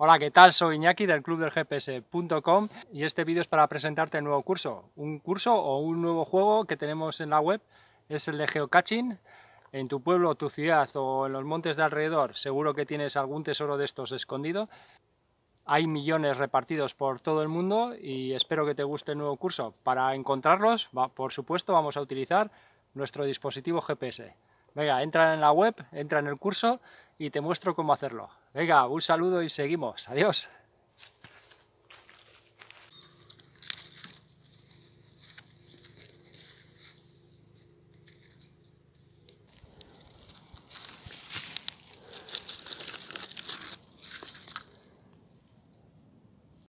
Hola, ¿qué tal? Soy Iñaki del club del GPS.com y este vídeo es para presentarte el nuevo curso. Un curso o un nuevo juego que tenemos en la web es el de geocaching. En tu pueblo, tu ciudad o en los montes de alrededor seguro que tienes algún tesoro de estos escondido. Hay millones repartidos por todo el mundo y espero que te guste el nuevo curso. Para encontrarlos, por supuesto, vamos a utilizar nuestro dispositivo GPS. Venga, entra en la web, entra en el curso y te muestro cómo hacerlo. Venga, un saludo y seguimos. Adiós.